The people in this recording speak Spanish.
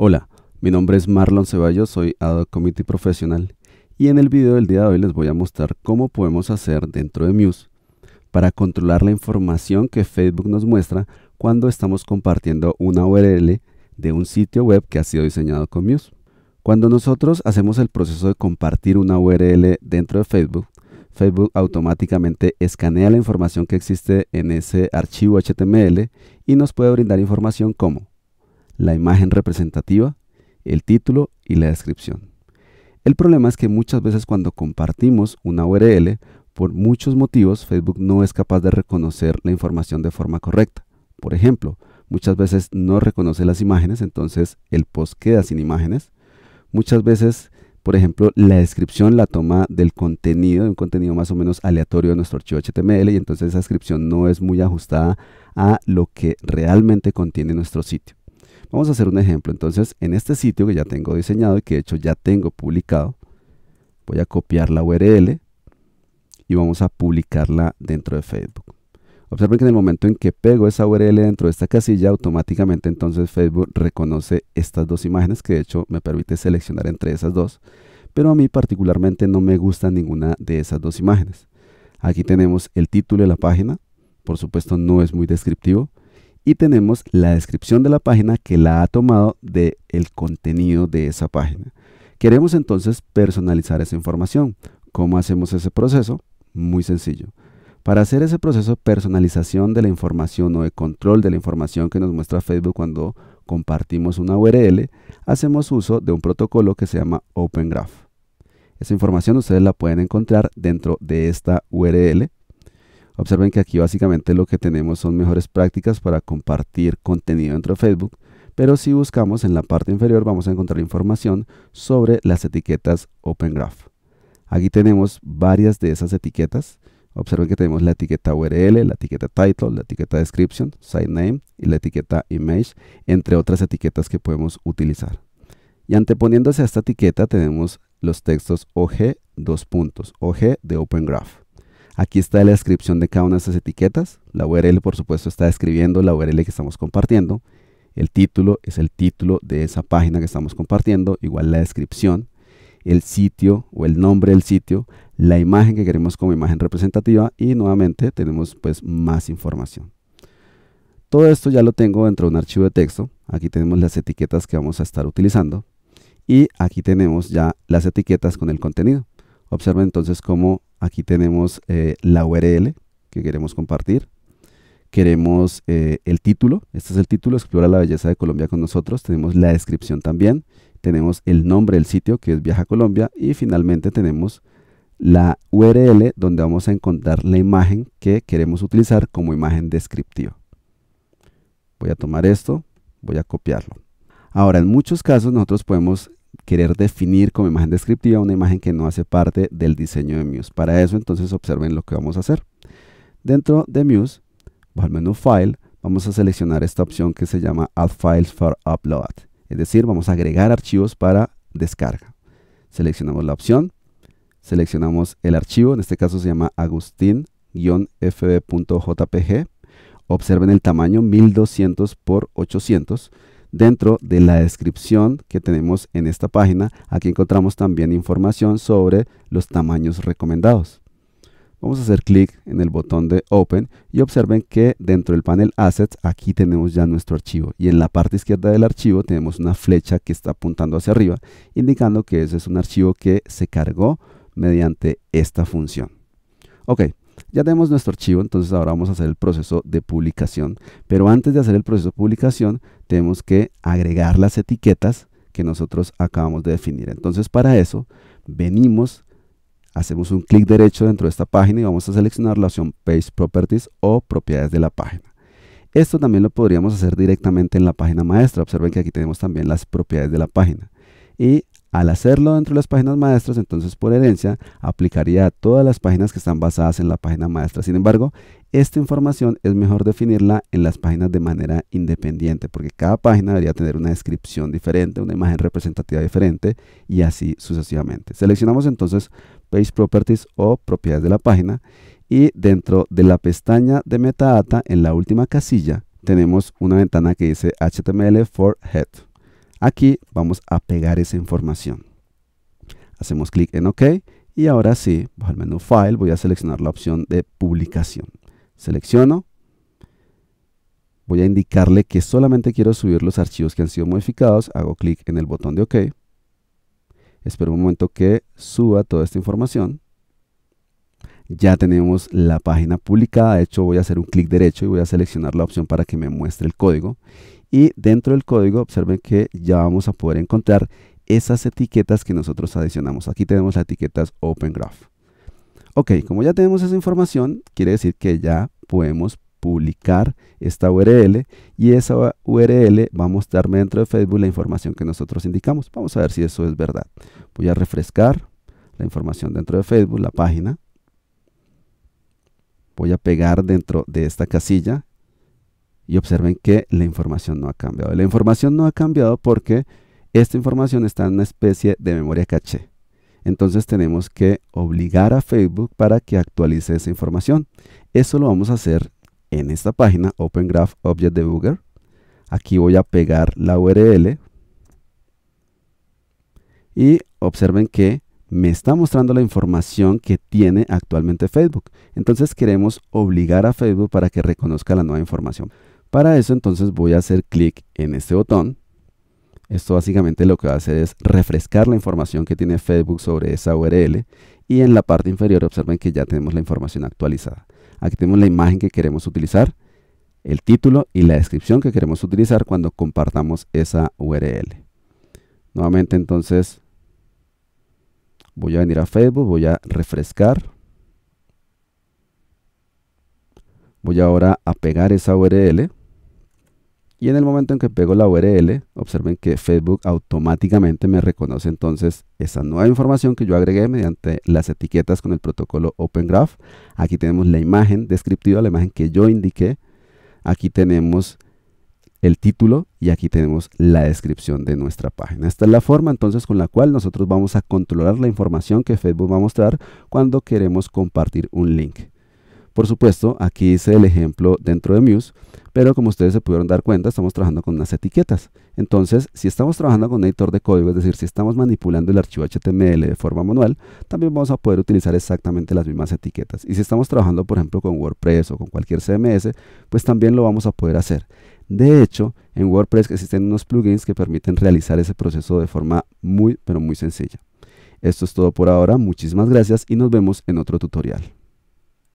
Hola, mi nombre es Marlon Ceballos, soy Adobe Committee Profesional y en el video del día de hoy les voy a mostrar cómo podemos hacer dentro de Muse para controlar la información que Facebook nos muestra cuando estamos compartiendo una URL de un sitio web que ha sido diseñado con Muse. Cuando nosotros hacemos el proceso de compartir una URL dentro de Facebook, Facebook automáticamente escanea la información que existe en ese archivo HTML y nos puede brindar información como la imagen representativa, el título y la descripción. El problema es que muchas veces cuando compartimos una URL, por muchos motivos Facebook no es capaz de reconocer la información de forma correcta. Por ejemplo, muchas veces no reconoce las imágenes, entonces el post queda sin imágenes. Muchas veces, por ejemplo, la descripción la toma del contenido, de un contenido más o menos aleatorio de nuestro archivo HTML y entonces esa descripción no es muy ajustada a lo que realmente contiene nuestro sitio. Vamos a hacer un ejemplo. Entonces, en este sitio que ya tengo diseñado y que de hecho ya tengo publicado, voy a copiar la URL y vamos a publicarla dentro de Facebook. Observen que en el momento en que pego esa URL dentro de esta casilla, automáticamente entonces Facebook reconoce estas dos imágenes que de hecho me permite seleccionar entre esas dos, pero a mí particularmente no me gusta ninguna de esas dos imágenes. Aquí tenemos el título de la página, por supuesto no es muy descriptivo, y tenemos la descripción de la página que la ha tomado del el contenido de esa página. Queremos entonces personalizar esa información. ¿Cómo hacemos ese proceso? Muy sencillo. Para hacer ese proceso de personalización de la información o de control de la información que nos muestra Facebook cuando compartimos una URL, hacemos uso de un protocolo que se llama Open Graph. Esa información ustedes la pueden encontrar dentro de esta URL Observen que aquí básicamente lo que tenemos son mejores prácticas para compartir contenido dentro de Facebook, pero si buscamos en la parte inferior vamos a encontrar información sobre las etiquetas Open Graph. Aquí tenemos varias de esas etiquetas. Observen que tenemos la etiqueta URL, la etiqueta Title, la etiqueta Description, Site Name y la etiqueta Image, entre otras etiquetas que podemos utilizar. Y anteponiéndose a esta etiqueta tenemos los textos OG, dos puntos, OG de Open Graph. Aquí está la descripción de cada una de esas etiquetas. La URL, por supuesto, está describiendo la URL que estamos compartiendo. El título es el título de esa página que estamos compartiendo, igual la descripción, el sitio o el nombre del sitio, la imagen que queremos como imagen representativa y nuevamente tenemos pues más información. Todo esto ya lo tengo dentro de un archivo de texto. Aquí tenemos las etiquetas que vamos a estar utilizando y aquí tenemos ya las etiquetas con el contenido. Observen entonces cómo Aquí tenemos eh, la URL que queremos compartir. Queremos eh, el título. Este es el título, Explora la belleza de Colombia con nosotros. Tenemos la descripción también. Tenemos el nombre del sitio, que es Viaja Colombia. Y finalmente tenemos la URL donde vamos a encontrar la imagen que queremos utilizar como imagen descriptiva. Voy a tomar esto, voy a copiarlo. Ahora, en muchos casos nosotros podemos querer definir como imagen descriptiva una imagen que no hace parte del diseño de Muse. Para eso entonces observen lo que vamos a hacer. Dentro de Muse, bajo el menú File, vamos a seleccionar esta opción que se llama Add Files for Upload. Es decir, vamos a agregar archivos para descarga. Seleccionamos la opción, seleccionamos el archivo, en este caso se llama agustin-fb.jpg. Observen el tamaño 1200 x 800 dentro de la descripción que tenemos en esta página. Aquí encontramos también información sobre los tamaños recomendados. Vamos a hacer clic en el botón de Open y observen que dentro del panel Assets aquí tenemos ya nuestro archivo y en la parte izquierda del archivo tenemos una flecha que está apuntando hacia arriba indicando que ese es un archivo que se cargó mediante esta función. Ok, ya tenemos nuestro archivo, entonces ahora vamos a hacer el proceso de publicación. Pero antes de hacer el proceso de publicación, tenemos que agregar las etiquetas que nosotros acabamos de definir. Entonces para eso, venimos, hacemos un clic derecho dentro de esta página y vamos a seleccionar la opción Page Properties o Propiedades de la página. Esto también lo podríamos hacer directamente en la página maestra. Observen que aquí tenemos también las propiedades de la página. Y al hacerlo dentro de las páginas maestras, entonces por herencia aplicaría a todas las páginas que están basadas en la página maestra. Sin embargo, esta información es mejor definirla en las páginas de manera independiente, porque cada página debería tener una descripción diferente, una imagen representativa diferente y así sucesivamente. Seleccionamos entonces Page Properties o propiedades de la página y dentro de la pestaña de metadata, en la última casilla, tenemos una ventana que dice HTML for Head. Aquí vamos a pegar esa información. Hacemos clic en OK y ahora sí, bajo el menú File voy a seleccionar la opción de publicación. Selecciono. Voy a indicarle que solamente quiero subir los archivos que han sido modificados. Hago clic en el botón de OK. Espero un momento que suba toda esta información. Ya tenemos la página publicada. De hecho, voy a hacer un clic derecho y voy a seleccionar la opción para que me muestre el código y dentro del código observen que ya vamos a poder encontrar esas etiquetas que nosotros adicionamos. Aquí tenemos las etiquetas Open Graph. Ok, como ya tenemos esa información, quiere decir que ya podemos publicar esta URL y esa URL va a mostrarme dentro de Facebook la información que nosotros indicamos. Vamos a ver si eso es verdad. Voy a refrescar la información dentro de Facebook, la página. Voy a pegar dentro de esta casilla y observen que la información no ha cambiado. La información no ha cambiado porque esta información está en una especie de memoria caché. Entonces tenemos que obligar a Facebook para que actualice esa información. Eso lo vamos a hacer en esta página, Open Graph Object Debugger. Aquí voy a pegar la URL. Y observen que me está mostrando la información que tiene actualmente Facebook. Entonces queremos obligar a Facebook para que reconozca la nueva información. Para eso entonces voy a hacer clic en este botón. Esto básicamente lo que va a hacer es refrescar la información que tiene Facebook sobre esa URL y en la parte inferior observen que ya tenemos la información actualizada. Aquí tenemos la imagen que queremos utilizar, el título y la descripción que queremos utilizar cuando compartamos esa URL. Nuevamente entonces voy a venir a Facebook, voy a refrescar. Voy ahora a pegar esa URL. Y en el momento en que pego la URL, observen que Facebook automáticamente me reconoce entonces esa nueva información que yo agregué mediante las etiquetas con el protocolo Open Graph. Aquí tenemos la imagen descriptiva, la imagen que yo indiqué. Aquí tenemos el título y aquí tenemos la descripción de nuestra página. Esta es la forma entonces con la cual nosotros vamos a controlar la información que Facebook va a mostrar cuando queremos compartir un link. Por supuesto, aquí hice el ejemplo dentro de Muse, pero como ustedes se pudieron dar cuenta, estamos trabajando con unas etiquetas. Entonces, si estamos trabajando con un editor de código, es decir, si estamos manipulando el archivo HTML de forma manual, también vamos a poder utilizar exactamente las mismas etiquetas. Y si estamos trabajando, por ejemplo, con WordPress o con cualquier CMS, pues también lo vamos a poder hacer. De hecho, en WordPress existen unos plugins que permiten realizar ese proceso de forma muy, pero muy sencilla. Esto es todo por ahora, muchísimas gracias y nos vemos en otro tutorial.